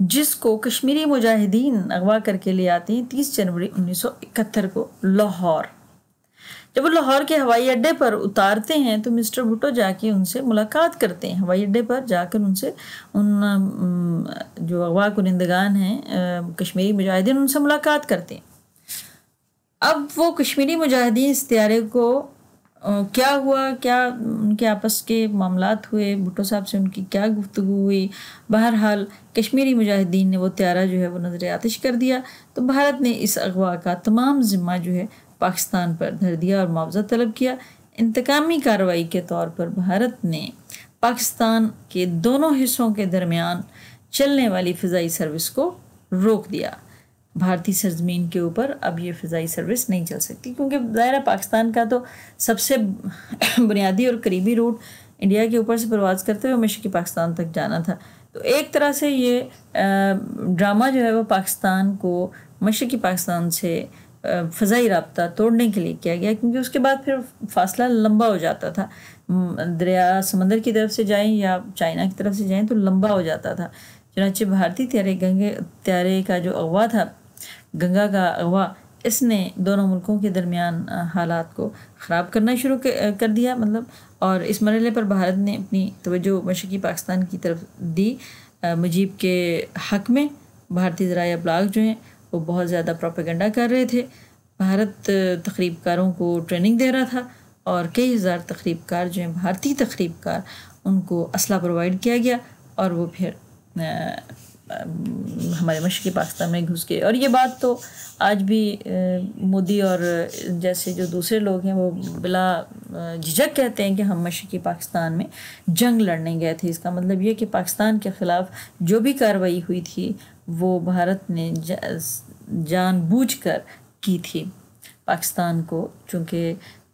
S1: जिसको कश्मीरी मुजाहिदीन अगवा करके ले आते हैं तीस जनवरी 1971 को लाहौर जब वो लाहौर के हवाई अड्डे पर उतारते हैं तो मिस्टर भुटो जाके उनसे मुलाकात करते हैं हवाई अड्डे पर जाकर उनसे उन जो अगवा कुनिंदगान हैं कश्मीरी मुजाहिदीन उनसे मुलाकात करते हैं अब वो कश्मीरी मुजाहिदीन इस त्यारे को क्या हुआ क्या उनके आपस के मामला हुए भुट्टो साहब से उनकी क्या गुफ्तु हुई बहरहाल कश्मीरी मुजाहिदीन ने वो त्यारा जो है वो नजर आतिश कर दिया तो भारत ने इस अगवा का तमाम ज़िम्मा जो है पाकिस्तान पर धर दिया और मुआवजा तलब किया इंतकामी कार्रवाई के तौर पर भारत ने पाकिस्तान के दोनों हिस्सों के दरमियान चलने वाली फ़जाई सर्विस को रोक दिया भारतीय सरजमीन के ऊपर अब ये फ़िज़ाई सर्विस नहीं चल सकती क्योंकि ज़ाहिर है पाकिस्तान का तो सबसे बुनियादी और करीबी रूट इंडिया के ऊपर से प्रवास करते हुए मशरक़ी पाकिस्तान तक जाना था तो एक तरह से ये ड्रामा जो है वो पाकिस्तान को मशरक़ी पाकिस्तान से फ़जाई रबता तोड़ने के लिए किया गया क्योंकि उसके बाद फिर फासला लंबा हो जाता था दरिया समंदर की तरफ से जाएं या चाइना की तरफ से जाएं तो लंबा हो जाता था चुनाचे भारतीय त्यारे गंगे त्यारे का जो अगवा था गंगा का अगवा इसने दोनों मुल्कों के दरमियान हालात को ख़राब करना शुरू कर दिया मतलब और इस मरहले पर भारत ने अपनी तवज्जो मशी पाकिस्तान की तरफ दी मुजीब के हक़ में भारतीय ज़रा अबलाग जो हैं वो बहुत ज़्यादा प्रोपेगेंडा कर रहे थे भारत तकरीबकारों को ट्रेनिंग दे रहा था और कई हज़ार तकरीबकार जो हैं भारतीय तकरीबकार उनको असला प्रोवाइड किया गया और वो फिर हमारे मशरक़ी पाकिस्तान में घुस गए और ये बात तो आज भी मोदी और जैसे जो दूसरे लोग हैं वो बिला झिझक कहते हैं कि हम मशरक़ी पाकिस्तान में जंग लड़ने गए थे इसका मतलब ये कि पाकिस्तान के ख़िलाफ़ जो भी कार्रवाई हुई थी वो भारत ने जानबूझकर जानबूझ कर की थी पाकिस्तान को चूँकि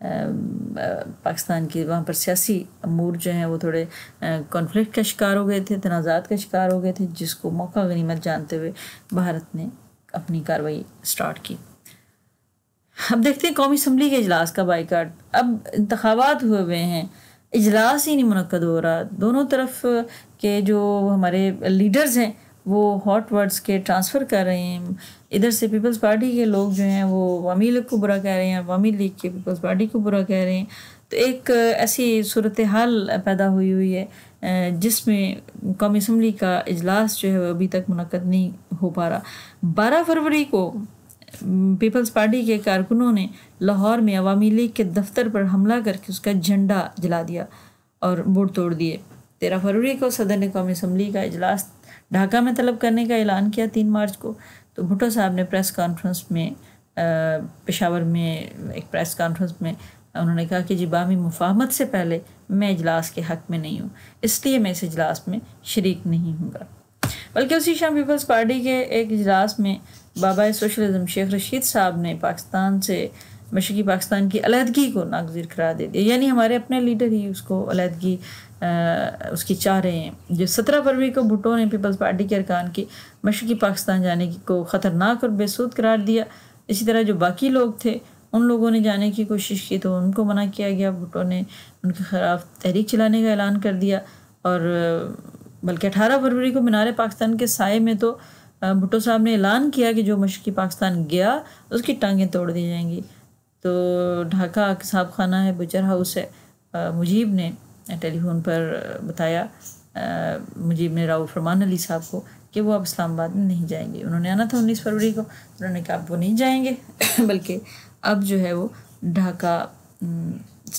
S1: पाकिस्तान की वहाँ पर सियासी अमूर जो हैं वो थोड़े कॉन्फ्लिक्ट का शिकार हो गए थे तनाज़ात का शिकार हो गए थे जिसको मौका गनीमत जानते हुए भारत ने अपनी कार्रवाई स्टार्ट की अब देखते हैं कौमी असम्बली के अजलास का बाईकाट अब इंतबात हुए हुए हैं इजलास ही नहीं मनकद हो रहा दोनों तरफ के जो हमारे लीडर्स हैं वो हॉट वर्ड्स के ट्रांसफ़र कर रहे हैं इधर से पीपल्स पार्टी के लोग जो हैं वो अवामी लीग को बुरा कह रहे हैं अवामी लीग के पीपल्स पार्टी को बुरा कह रहे हैं तो एक ऐसी सूरत हाल पैदा हुई हुई है जिसमें कौमी असम्बली का इजलास जो है वो अभी तक मुनद नहीं हो पा रहा बारह फरवरी को पीपल्स पार्टी के कारकुनों ने लाहौर में अवामी लीग के दफ्तर पर हमला करके उसका झंडा जला दिया और बोर्ड तोड़ दिए तेरह फरवरी को सदन कौमी असम्बली का इजलास ढाका में तलब करने का ऐलान किया तीन मार्च को तो भुटो साहब ने प्रेस कॉन्फ्रेंस में पेशावर में एक प्रेस कॉन्फ्रेंस में उन्होंने कहा कि जी बामी मुफाहमत से पहले मैं इजलास के हक़ में नहीं हूँ इसलिए मैं इस इजलास में शरीक नहीं हूँ बल्कि उसी शाम पीपल्स पार्टी के एक इजलास में बाबा सोशलिज्म शेख रशीद साहब ने पाकिस्तान से मशी पाकिस्तान की अलहदगी को नागजीर करा दे दिया यानी हमारे अपने लीडर ही उसको अलहदगी उसकी चाह रहे हैं जो सत्रह फरवरी को भुटो ने पीपल्स पार्टी के अरकान की मशरकी पाकिस्तान जाने की को ख़तरनाक और बेसूद करार दिया इसी तरह जो बाकी लोग थे उन लोगों ने जाने की कोशिश की तो उनको मना किया गया भुटो ने उनके ख़िलाफ़ तहरीक चलाने का ऐलान कर दिया और बल्कि अठारह फरवरी को मीनार पाकिस्तान के साय में तो भुटो साहब ने ऐलान किया कि जो मशरक़ी पाकिस्तान गया उसकी टांगें तोड़ दी जाएंगी तो ढाका साहब खाना है बुचर हाउस है मुजीब ने टेलीफोन पर बताया मुझे मेरे राहुल फरमान अली साहब को कि वो अब इस्लामाबाद में नहीं जाएंगे उन्होंने आना था उन्नीस फरवरी को उन्होंने कहा अब वो नहीं जाएंगे बल्कि अब जो है वो ढाका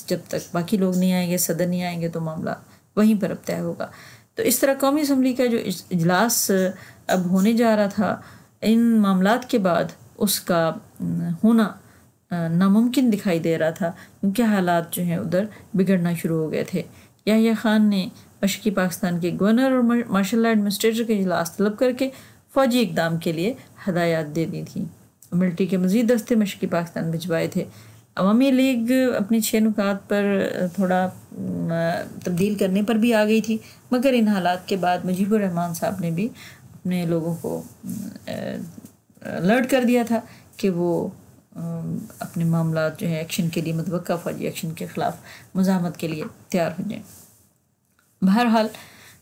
S1: जब तक बाकी लोग नहीं आएंगे सदर नहीं आएंगे तो मामला वहीं पर अब तय होगा तो इस तरह कौमी असम्बली का जो इजलास अब होने जा रहा था इन मामला के बाद उसका होना नामुमकिन दिखाई दे रहा था उनके हालात जो हैं उधर बिगड़ना शुरू हो गए थे याहिया ख़ान ने मशी पाकिस्तान के गवर्नर और मार्शल एडमिनिस्ट्रेटर के अजलास तलब करके फ़ौजी इकदाम के लिए हदायत दे दी थी मिल्ट्री के मज़ीद दस्ते मशी पाकिस्तान भिजवाए थे अवामी लीग अपने छः नुकात पर थोड़ा तब्दील करने पर भी आ गई थी मगर इन हालात के बाद मुजीबुर रहमान साहब ने भी अपने लोगों को अलर्ट कर दिया था कि वो अपने मामला जो है एक्शन के लिए मतवक़ फ़ौजी एक्शन के ख़िलाफ़ मजामत के लिए तैयार हो जाए बहरहाल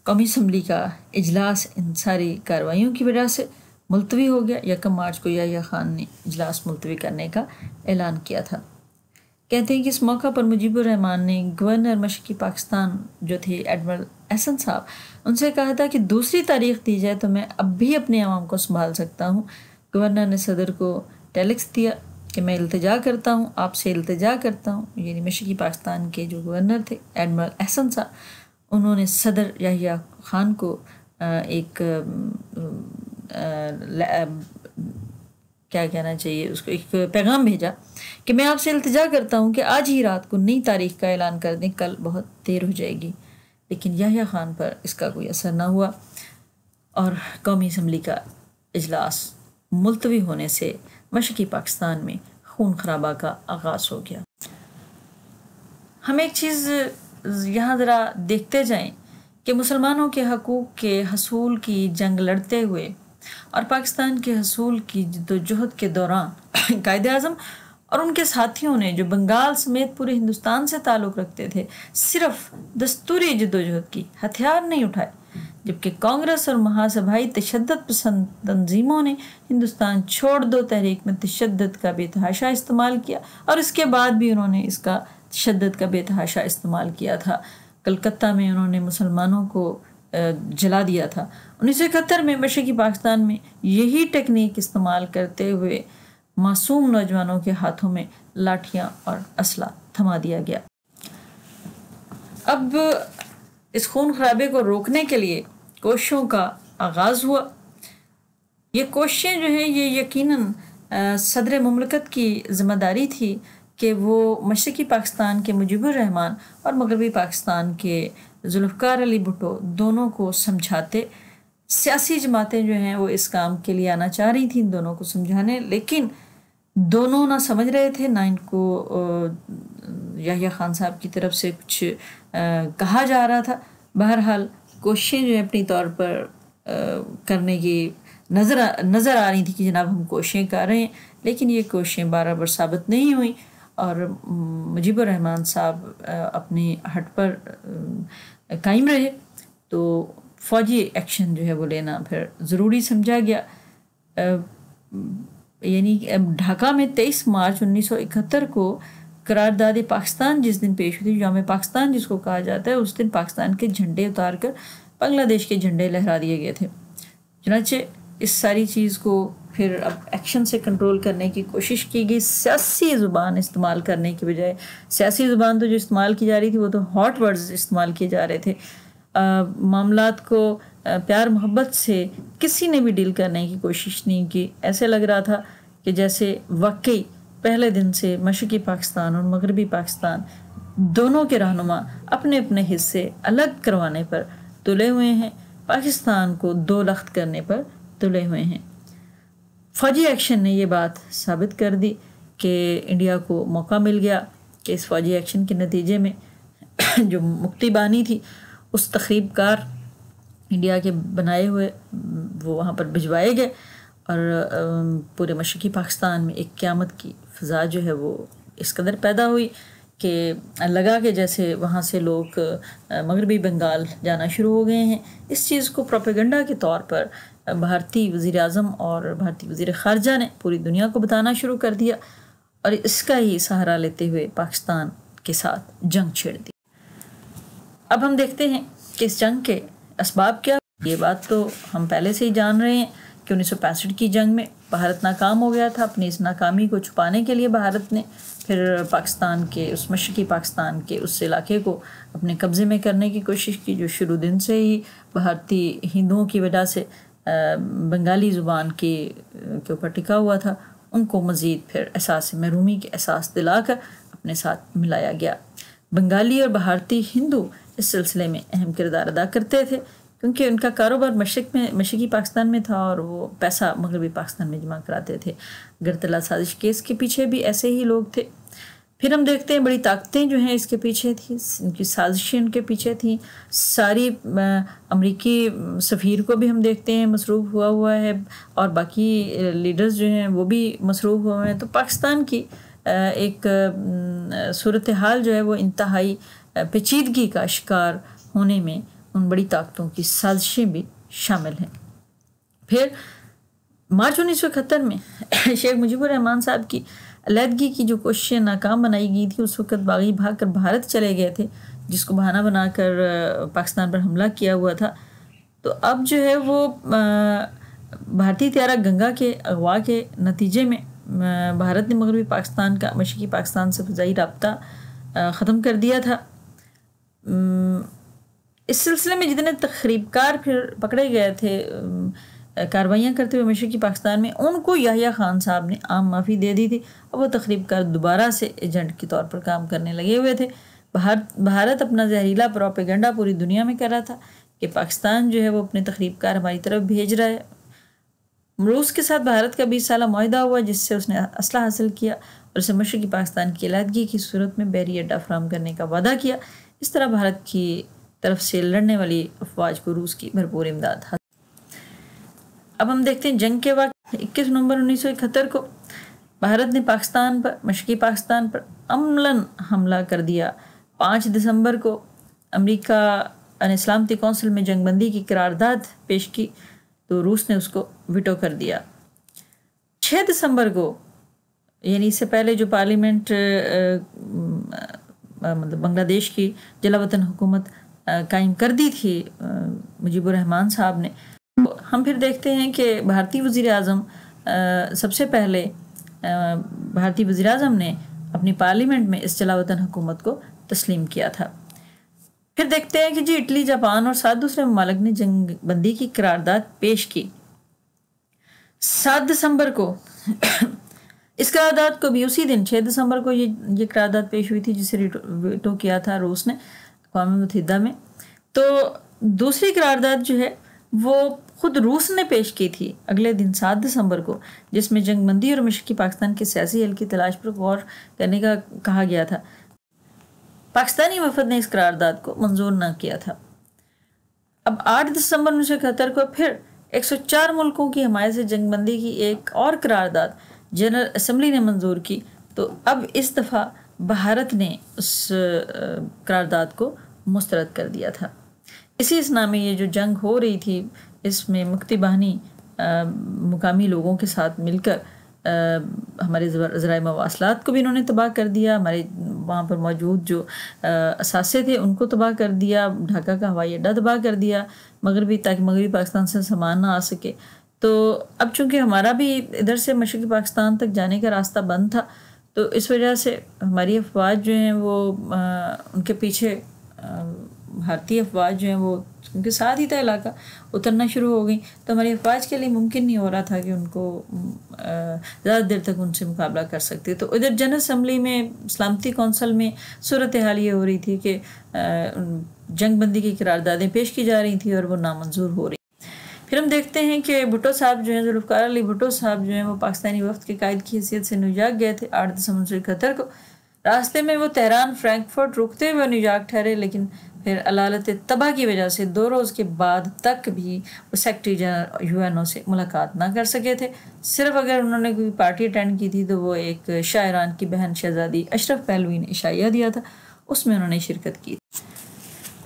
S1: कौमी असम्बली का इजलास इन सारी कार्रवाइयों की वजह से मुलतवी हो गया यकम मार्च को या ख़ान ने इजलास मुलतवी करने का ऐलान किया था कहते हैं कि इस मौका पर मुजीबरहमान ने गवर्नर मशक़ी पाकिस्तान जो थे एडमिरल एहसन साहब उनसे कहा था कि दूसरी तारीख दी जाए तो मैं अब भी अपने आवाम को संभाल सकता हूँ गवर्नर ने सदर को टेलिक्स दिया कि मैं अल्तजा करता हूँ आपसे अल्तजा करता हूँ यानी मशी पाकिस्तान के जो गवर्नर थे एडमरल एहसन साहब उन्होंने सदर याहिया ख़ान को एक क्या कहना चाहिए उसको एक पैगाम भेजा कि मैं आपसे अल्तजा करता हूँ कि आज ही रात को नई तारीख का ऐलान कर दें कल बहुत देर हो जाएगी लेकिन याहिया ख़ान पर इसका कोई असर ना हुआ और कौमी इसम्बली का अजलास मुलतवी होने से मशक़ी पाकिस्तान में खून खराबा का आगाज़ हो गया हम एक चीज़ यहाँ ज़रा देखते जाए कि मुसलमानों के हकूक़ के हसूल की जंग लड़ते हुए और पाकिस्तान के हसूल की जदोजहद के दौरान कायद अजम और उनके साथियों ने जो बंगाल समेत पूरे हिंदुस्तान से ताल्लुक़ रखते थे सिर्फ दस्तूरी जदोजहद की हथियार नहीं उठाए जबकि कांग्रेस और महासभाई तशद पसंद तनजीमों ने हिंदुस्तान छोड़ दो तहरीक में तशद का बेतहाशा इस्तेमाल किया और इसके बाद भी उन्होंने इसका तशद का बेतहाशा इस्तेमाल किया था कलकत्ता में उन्होंने मुसलमानों को जला दिया था उन्नीस सौ इकहत्तर में मशी पाकिस्तान में यही टेक्निक इस्तेमाल करते हुए मासूम नौजवानों के हाथों में लाठियाँ और असला थमा दिया गया अब इस खून खराबे को रोकने के लिए कोशों का आगाज़ हुआ ये कोशें जो हैं ये यकीनन सदर ममलकत की ज़िम्मेदारी थी कि वो मशरक़ी पाकिस्तान के रहमान और मगरबी पाकिस्तान के जुल्फ़ार अली भुटो दोनों को समझाते सियासी जमातें जो हैं वो इस काम के लिए आना चाह रही थी दोनों को समझाने लेकिन दोनों ना समझ रहे थे ना इनको याहिया ख़ान साहब की तरफ से कुछ आ, कहा जा रहा था बहरहाल कोशिशें अपनी तौर पर आ, करने की नज़र नज़र आ रही थी कि जनाब हम कोशिशें कर रहे हैं लेकिन ये कोशिशें बराबर साबित नहीं हुई और मुजीबर रहमान साहब अपने हट पर कायम रहे तो फौजी एक्शन जो है वो लेना फिर ज़रूरी समझा गया यानी ढाका में 23 मार्च 1971 को करारदाद पाकिस्तान जिस दिन पेश हुई थी जाम पाकिस्तान जिसको कहा जाता है उस दिन पाकिस्तान के झंडे उतार कर बांग्लादेश के झंडे लहरा दिए गए थे चनाचे इस सारी चीज़ को फिर अब एक्शन से कंट्रोल करने की कोशिश की गई सियासी ज़ुबान इस्तेमाल करने के बजाय सियासी ज़ुबान तो जो इस्तेमाल की जा रही थी वो तो हॉट वर्ड्स इस्तेमाल किए जा रहे थे मामला को आ, प्यार मोहब्बत से किसी ने भी डील करने की कोशिश नहीं की ऐसे लग रहा था कि जैसे वाकई पहले दिन से मशरक़ी पाकिस्तान और मगरबी पाकिस्तान दोनों के रहनुमा अपने अपने हिस्से अलग करवाने पर तुले हुए हैं पाकिस्तान को दो लख्त करने पर तुले हुए हैं फौजी एक्शन ने ये बात साबित कर दी कि इंडिया को मौका मिल गया कि इस फौजी एक्शन के नतीजे में जो मुक्ति बानी थी उस तकरीबकार इंडिया के बनाए हुए वो वहाँ पर भिजवाए गए और पूरे मशरक़ी पाकिस्तान में एक क़्यामत की ख़ज़ा जो है वो इस कदर पैदा हुई कि लगा कि जैसे वहाँ से लोग मगरबी बंगाल जाना शुरू हो गए हैं इस चीज़ को प्रोपेगेंडा के तौर पर भारतीय वज़ी अजम और भारतीय वज़ी ख़ारजा ने पूरी दुनिया को बताना शुरू कर दिया और इसका ही सहारा लेते हुए पाकिस्तान के साथ जंग छेड़ दी अब हम देखते हैं कि इस जंग के इसबाब क्या ये बात तो हम पहले से ही जान रहे हैं कि उन्नीस की जंग में भारत नाकाम हो गया था अपनी इस नाकामी को छुपाने के लिए भारत ने फिर पाकिस्तान के उस मशरक़ी पाकिस्तान के उस इलाके को अपने कब्ज़े में करने की कोशिश की जो शुरू दिन से ही भारतीय हिंदुओं की वजह से बंगाली ज़ुबान के के ऊपर टिका हुआ था उनको मज़ीद फिर एहसास महरूमी के एहसास दिलाकर अपने साथ मिलाया गया बंगाली और भारतीय हिंदू इस सिलसिले में अहम किरदार अदा करते थे क्योंकि उनका कारोबार मशरक में मशरकी पाकिस्तान में था और वो पैसा मगरबी पाकिस्तान में जमा कराते थे गरतला साजिश केस के पीछे भी ऐसे ही लोग थे फिर हम देखते हैं बड़ी ताकतें जो हैं इसके पीछे थी इनकी साजिशें उनके पीछे थी सारी अमरीकी सफ़ीर को भी हम देखते हैं मसरूफ़ हुआ हुआ है और बाकी लीडर्स जो हैं वो भी मसरूफ़ हुए हैं तो पाकिस्तान की एक सूरत हाल जो है वो इंतहाई पेचीदगी का शिकार होने में उन बड़ी ताकतों की साजिशें भी शामिल हैं फिर मार्च उन्नीस सौ इकहत्तर में शेख मुजीबुर रहमान साहब की अलीहदगी की जो कोशिशें नाकाम बनाई गई थी उस वक्त बागी भाग कर भारत चले गए थे जिसको बहाना बनाकर पाकिस्तान पर हमला किया हुआ था तो अब जो है वो भारतीय त्यारा गंगा के अगवा के नतीजे में भारत ने मगरबी पाकिस्तान का मशीकी पाकिस्तान से फजाई रबता ख़त्म कर दिया था इस सिलसिले में जितने तकरीबकार फिर पकड़े गए थे कार्रवाइयाँ करते हुए मशरकी पाकिस्तान में उनको याहिया खान साहब ने आम माफ़ी दे दी थी और वो तकरीबकार दोबारा से एजेंट के तौर पर काम करने लगे हुए थे भारत भारत अपना जहरीला प्रोपेगेंडा पूरी दुनिया में कर रहा था कि पाकिस्तान जो है वो अपने तकरीबकार हमारी तरफ भेज रहा है रूस के साथ भारत का बीस साल माहा हुआ जिससे उसने असला हासिल किया और उसे मशरक़ी पाकिस्तान की अलादगी की सूरत में बैरियर डाफ्राम करने का वादा किया इस तरह भारत की तरफ से लड़ने वाली अफवाज को रूस की भरपूर इमदाद अब हम देखते हैं जंग के वक्त 21 नवंबर 1971 को भारत ने पाकिस्तान पर मशी पाकिस्तान पर अमलन हमला कर दिया 5 दिसंबर को अमेरिका ने सलामती कौंसिल में जंगबंदी की करारदाद पेश की तो रूस ने उसको विटो कर दिया 6 दिसंबर को यानी इससे पहले जो पार्लियामेंट मतलब बांग्लादेश की जलावतन हुकूमत कायम कर दी थी मुजीबरहमान साहब ने हम फिर देखते हैं कि भारतीय वज़ी अजम सबसे पहले भारतीय वज़ी अजम ने अपनी पार्लियामेंट में इस चलावतन हुकूमत को तस्लीम किया था फिर देखते हैं कि जी इटली जापान और सात दूसरे ममालक ने जंग बंदी की करारदाद पेश की सात दिसंबर को इस करारदाद को भी उसी दिन छः दिसंबर को ये ये करारदाद पेश हुई थी जिसे वीटो किया था रूस ने अकवा मतदा में तो दूसरी करारदाद जो है वो खुद रूस ने पेश की थी अगले दिन सात दिसंबर को जिसमें जंगबंदी और मशरकी पाकिस्तान के सियासी हल की तलाश पर गौर करने का कहा गया था पाकिस्तानी वफद ने इस करारदाद को मंजूर न किया था अब आठ दिसंबर उन्नीस सौ इकहत्तर को फिर 104 मुल्कों की हमायत से जंगबंदी की एक और करारदाद जनरल असम्बली ने मंजूर की तो अब इस दफ़ा भारत ने उस करारदाद को मुस्तरद कर दिया था इसी इस में ये जो जंग हो रही थी इसमें मुक्ति बहनी मुकामी लोगों के साथ मिलकर आ, हमारे ज़रा मवासलात को भी इन्होंने तबाह कर दिया हमारे वहाँ पर मौजूद जो असासे थे उनको तबाह कर दिया ढाका का हवाई अड्डा तबाह कर दिया मगर भी ताकि मगरबी पाकिस्तान से सामान ना आ सके तो अब चूँकि हमारा भी इधर से मशरक़ी पाकिस्तान तक जाने का रास्ता बंद था तो इस वजह से हमारी अफवाज जो हैं वो आ, उनके पीछे भारतीय अफवाज जो हैं वो उनके साथ ही था इलाका उतरना शुरू हो गई तो हमारी अफवाज के लिए मुमकिन नहीं हो रहा था कि उनको ज़्यादा देर तक उनसे मुकाबला कर सकते तो इधर जनरल असम्बली में सलामती कौंसल में सूरत हाल ये हो रही थी कि जंग बंदी की करारदादें पेश की जा रही थी और वो नामंजूर हो रही फिर हम देखते हैं कि भुटो साहब जो हैं जुल्फ़ार अली भुटो साहब जो हैं वो पाकिस्तानी वफद के कायद की हैसियत से नुजाग गए थे आठ दिसंबर इकहत्तर को रास्ते में वो तेहरान फ्रैंकफर्ट रुकते हुए न्यूयॉर्क ठहरे लेकिन फिर अलालत तबाह की वजह से दो रोज़ के बाद तक भी वो सेक्रटरी जनरल ओ से मुलाकात ना कर सके थे सिर्फ अगर उन्होंने कोई पार्टी अटेंड की थी तो वो एक शायरान की बहन शहजादी अशरफ पहलवी ने इशाया दिया था उसमें उन्होंने शिरकत की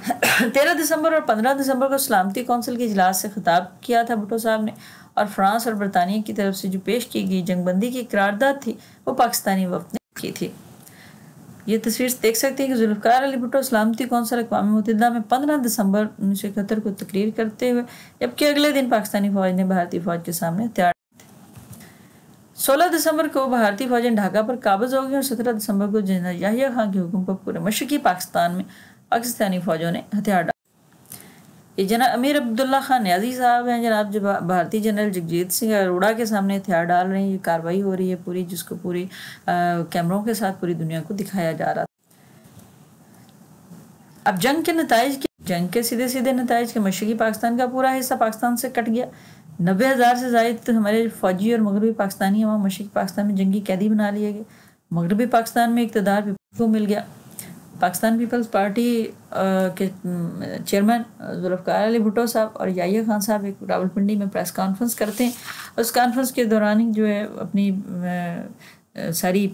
S1: तेरह दिसंबर और पंद्रह दिसंबर को सलामती कौंसिल के इजलास से खिताब किया था भुटो साहब ने और फ्रांस और बरतानिया की तरफ से जो पेश की गई जंगबंदी की करारदाद थी वो पाकिस्तानी वक्त ने की थी ये तस्वीर देख सकते हैं कि जुल्फ़ार अली भुट्टो सलामती कौंसल अकवा मतदा में पंद्रह दिसंबर उन्नीस सौ इकहत्तर को तकरीर करते हुए जबकि अगले दिन पाकिस्तानी फौज ने भारतीय फौज के सामने हथियार 16 दिसंबर को भारतीय फौजें ढाका पर काबज हो गई और 17 दिसंबर को जनरल याहिया खान के हुक्म पर पूरे मशरकी पाकिस्तान में पाकिस्तानी फौजों ने हथियार डाला ये जना अमीर अब्दुल्ला खान न्याजी साहब हैं जनाब जो भारतीय जनरल जगजीत सिंह अरोड़ा के सामने हथियार डाल रहे हैं ये कार्रवाई हो रही है पूरी जिसको पूरी कैमरों के साथ पूरी दुनिया को दिखाया जा रहा अब जंग के नतज के जंग के सीधे सीधे नतज के मशरकी पाकिस्तान का पूरा हिस्सा पाकिस्तान से कट गया नब्बे हज़ार से जायद हमारे फौजी और मगरबी पाकिस्तानी वहाँ मशरकी पाकिस्तान में जंगी कैदी बना लिए गए मगरबी पाकिस्तान में इकतदार को मिल गया पाकिस्तान पीपल्स पार्टी के चेयरमैन जुल्फ़ार अली भुटो साहब और याहिया खान साहब एक रावलपिंडी में प्रेस कॉन्फ्रेंस करते हैं उस कॉन्फ्रेंस के दौरान ही जो है अपनी सारी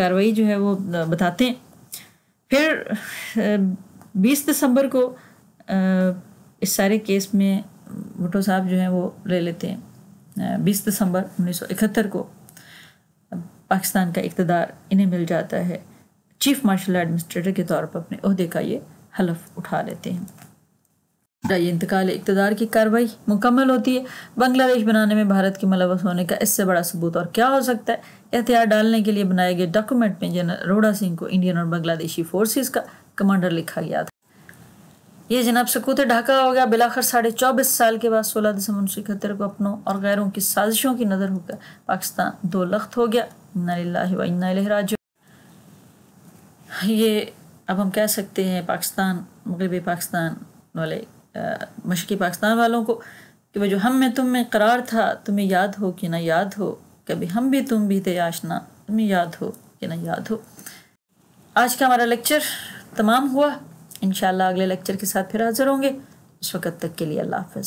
S1: कार्रवाई जो है वो बताते हैं फिर बीस दिसंबर को इस सारे केस में भुटो साहब जो हैं वो ले लेते हैं बीस दिसंबर उन्नीस सौ इकहत्तर को पाकिस्तान का इकतदार इन्हें मिल जाता है चीफ मार्शल एडमिनिस्ट्रेटर के तौर पर अपने अहदे का ये हलफ उठा लेते हैं ये इंतकाल इकतदार की कार्रवाई मुकम्मल होती है बांग्लादेश बनाने में भारत के मलबस होने का इससे बड़ा सबूत और क्या हो सकता है एहतियात डालने के लिए बनाए गए डॉक्यूमेंट में जनरल अरोड़ा सिंह को इंडियन और बांग्लादेशी फोर्सेस का कमांडर लिखा गया था ये जनाब सकूत ढाका हो गया बिलाखर साढ़े चौबीस साल के बाद सोलह दिसंबर उन्नीस सौ इकहत्तर को अपनों और गैरों की साजिशों की नज़र होकर पाकिस्तान दो लख्त हो गया नल्ला हाँ, ये अब हम कह सकते हैं पाकिस्तान मगरबी पाकिस्तान वाले मशक़ी पाकिस्तान वालों को कि वह जो हम में तुम में करार था तुम्हें याद हो कि ना याद हो कभी हम भी तुम भी थे आशना तुम्हें याद हो कि ना याद हो आज का हमारा लेक्चर तमाम हुआ इन अगले लेक्चर के साथ फिर हाज़िर होंगे इस वक्त तक के लिए अल्लाह हाफ